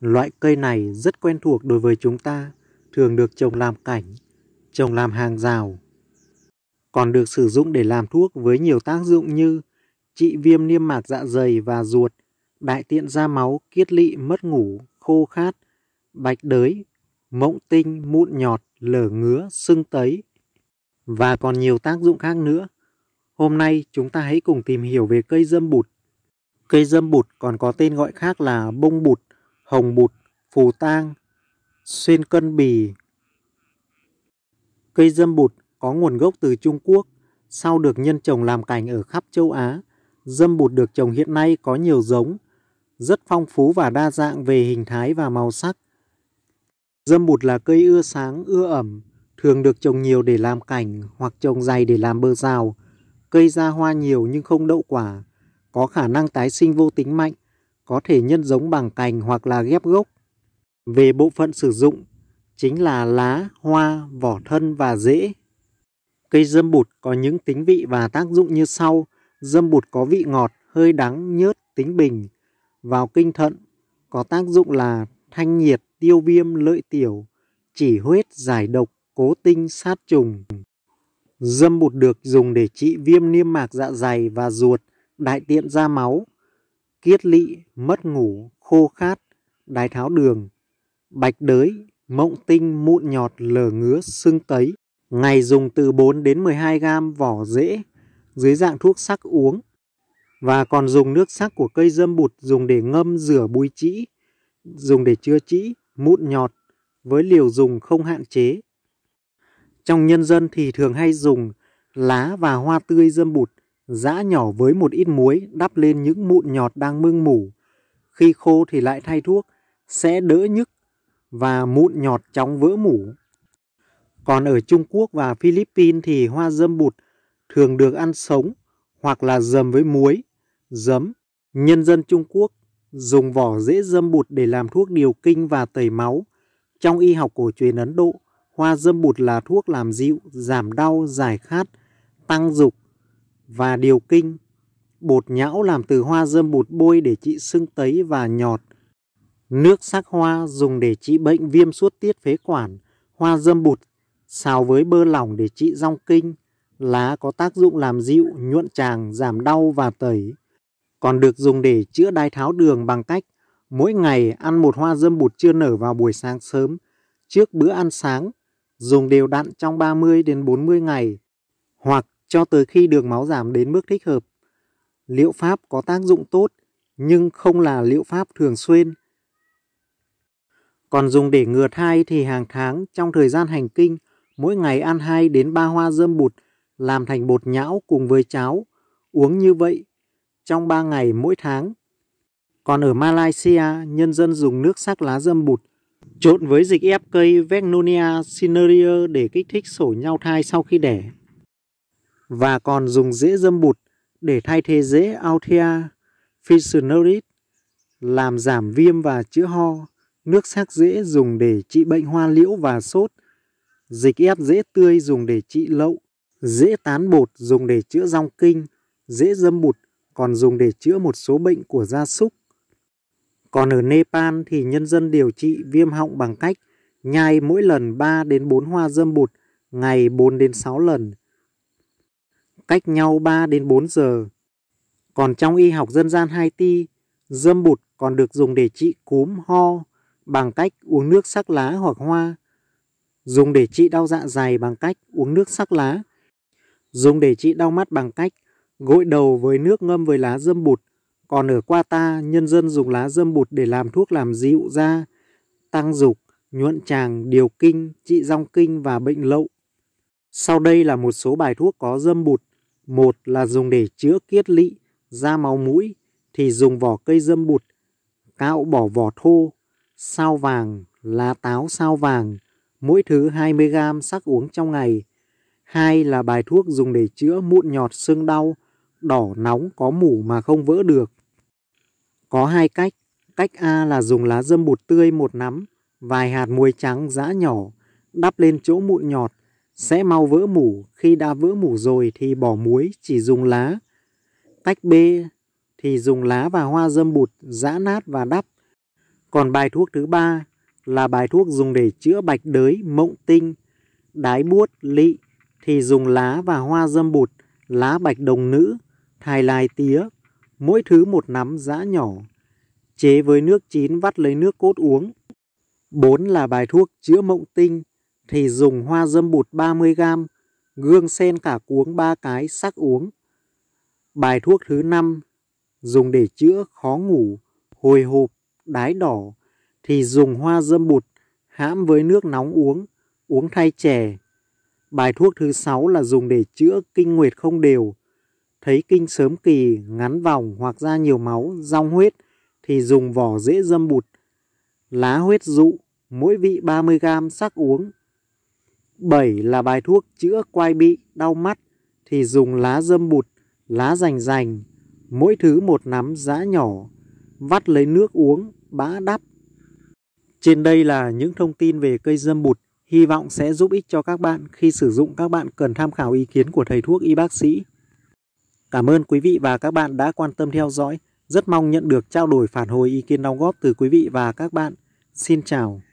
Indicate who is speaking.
Speaker 1: Loại cây này rất quen thuộc đối với chúng ta, thường được trồng làm cảnh, trồng làm hàng rào. Còn được sử dụng để làm thuốc với nhiều tác dụng như trị viêm niêm mạc dạ dày và ruột, đại tiện ra máu, kiết lị, mất ngủ, khô khát, bạch đới, mộng tinh, mụn nhọt, lở ngứa, sưng tấy và còn nhiều tác dụng khác nữa. Hôm nay chúng ta hãy cùng tìm hiểu về cây dâm bụt. Cây dâm bụt còn có tên gọi khác là bông bụt hồng bụt, phù tang, xuyên cân bì. Cây dâm bụt có nguồn gốc từ Trung Quốc, sau được nhân trồng làm cảnh ở khắp châu Á. Dâm bụt được trồng hiện nay có nhiều giống, rất phong phú và đa dạng về hình thái và màu sắc. Dâm bụt là cây ưa sáng, ưa ẩm, thường được trồng nhiều để làm cảnh hoặc trồng dày để làm bờ rào. Cây ra hoa nhiều nhưng không đậu quả, có khả năng tái sinh vô tính mạnh, có thể nhân giống bằng cành hoặc là ghép gốc. Về bộ phận sử dụng, chính là lá, hoa, vỏ thân và rễ. Cây dâm bụt có những tính vị và tác dụng như sau. Dâm bụt có vị ngọt, hơi đắng, nhớt, tính bình. Vào kinh thận, có tác dụng là thanh nhiệt, tiêu viêm, lợi tiểu, chỉ huyết, giải độc, cố tinh, sát trùng. Dâm bụt được dùng để trị viêm niêm mạc dạ dày và ruột, đại tiện ra máu, kiết lỵ, mất ngủ, khô khát, đái tháo đường, bạch đới, mộng tinh mụn nhọt lở ngứa sưng tấy. Ngày dùng từ 4 đến 12 gam vỏ rễ dưới dạng thuốc sắc uống và còn dùng nước sắc của cây dâm bụt dùng để ngâm rửa bùi trĩ, dùng để chữa trĩ, mụn nhọt với liều dùng không hạn chế. Trong nhân dân thì thường hay dùng lá và hoa tươi dâm bụt giã nhỏ với một ít muối đắp lên những mụn nhọt đang mưng mủ. Khi khô thì lại thay thuốc, sẽ đỡ nhức và mụn nhọt chóng vỡ mủ. Còn ở Trung Quốc và Philippines thì hoa dâm bụt thường được ăn sống hoặc là dầm với muối, giấm. Nhân dân Trung Quốc dùng vỏ dễ dâm bụt để làm thuốc điều kinh và tẩy máu. Trong y học cổ truyền Ấn Độ, hoa dâm bụt là thuốc làm dịu, giảm đau, giải khát, tăng dục, và điều kinh. Bột nhão làm từ hoa dơm bụt bôi để trị sưng tấy và nhọt. Nước sắc hoa dùng để trị bệnh viêm suốt tiết phế quản. Hoa dơm bụt xào với bơ lỏng để trị rong kinh. Lá có tác dụng làm dịu, nhuận tràng, giảm đau và tẩy. Còn được dùng để chữa đai tháo đường bằng cách mỗi ngày ăn một hoa dâm bụt chưa nở vào buổi sáng sớm trước bữa ăn sáng, dùng đều đặn trong 30 đến 40 ngày hoặc cho tới khi đường máu giảm đến mức thích hợp. Liệu pháp có tác dụng tốt nhưng không là liệu pháp thường xuyên. Còn dùng để ngừa thai thì hàng tháng trong thời gian hành kinh, mỗi ngày ăn 2 đến 3 hoa dâm bụt làm thành bột nhão cùng với cháo, uống như vậy trong 3 ngày mỗi tháng. Còn ở Malaysia, nhân dân dùng nước sắc lá dâm bụt trộn với dịch ép cây Vegnonia cinerea để kích thích sổ nhau thai sau khi đẻ và còn dùng rễ dâm bụt để thay thế rễ Althea ficineric làm giảm viêm và chữa ho, nước sắc rễ dùng để trị bệnh hoa liễu và sốt, dịch ép rễ tươi dùng để trị lậu, rễ tán bột dùng để chữa rong kinh, rễ dâm bụt còn dùng để chữa một số bệnh của gia súc. Còn ở Nepal thì nhân dân điều trị viêm họng bằng cách nhai mỗi lần 3 đến 4 hoa dâm bụt ngày 4 đến 6 lần cách nhau 3 đến 4 giờ. Còn trong y học dân gian Haiti, dâm bụt còn được dùng để trị cúm ho bằng cách uống nước sắc lá hoặc hoa, dùng để trị đau dạ dày bằng cách uống nước sắc lá, dùng để trị đau mắt bằng cách gội đầu với nước ngâm với lá dâm bụt. Còn ở Qua ta, nhân dân dùng lá dâm bụt để làm thuốc làm dịu da, tăng dục, nhuận tràng, điều kinh, trị rong kinh và bệnh lậu. Sau đây là một số bài thuốc có dâm bụt một là dùng để chữa kiết lỵ, da máu mũi thì dùng vỏ cây dâm bụt, cạo bỏ vỏ thô, sao vàng, là táo sao vàng, mỗi thứ 20 gram sắc uống trong ngày. Hai là bài thuốc dùng để chữa mụn nhọt xương đau, đỏ nóng có mủ mà không vỡ được. Có hai cách, cách A là dùng lá dâm bụt tươi một nắm, vài hạt muối trắng giã nhỏ, đắp lên chỗ mụn nhọt, sẽ mau vỡ mủ, khi đã vỡ mủ rồi thì bỏ muối, chỉ dùng lá. Tách bê thì dùng lá và hoa dâm bụt giã nát và đắp. Còn bài thuốc thứ ba là bài thuốc dùng để chữa bạch đới, mộng tinh, đái buốt, lị thì dùng lá và hoa dâm bụt, lá bạch đồng nữ, thài lai tía, mỗi thứ một nắm giã nhỏ. Chế với nước chín vắt lấy nước cốt uống. bốn là bài thuốc chữa mộng tinh, thì dùng hoa dâm bụt 30 gram, gương sen cả cuống 3 cái sắc uống. Bài thuốc thứ 5 dùng để chữa khó ngủ, hồi hộp, đái đỏ thì dùng hoa dâm bụt hãm với nước nóng uống, uống thay chè. Bài thuốc thứ 6 là dùng để chữa kinh nguyệt không đều, thấy kinh sớm kỳ, ngắn vòng hoặc ra nhiều máu, rong huyết thì dùng vỏ dễ dâm bụt, lá huyết dụ, mỗi vị 30 gram sắc uống 7 là bài thuốc chữa quai bị, đau mắt thì dùng lá dâm bụt, lá rành rành, mỗi thứ một nắm giã nhỏ, vắt lấy nước uống, bã đắp. Trên đây là những thông tin về cây dâm bụt, hy vọng sẽ giúp ích cho các bạn khi sử dụng các bạn cần tham khảo ý kiến của thầy thuốc y bác sĩ. Cảm ơn quý vị và các bạn đã quan tâm theo dõi, rất mong nhận được trao đổi phản hồi ý kiến đóng góp từ quý vị và các bạn. Xin chào!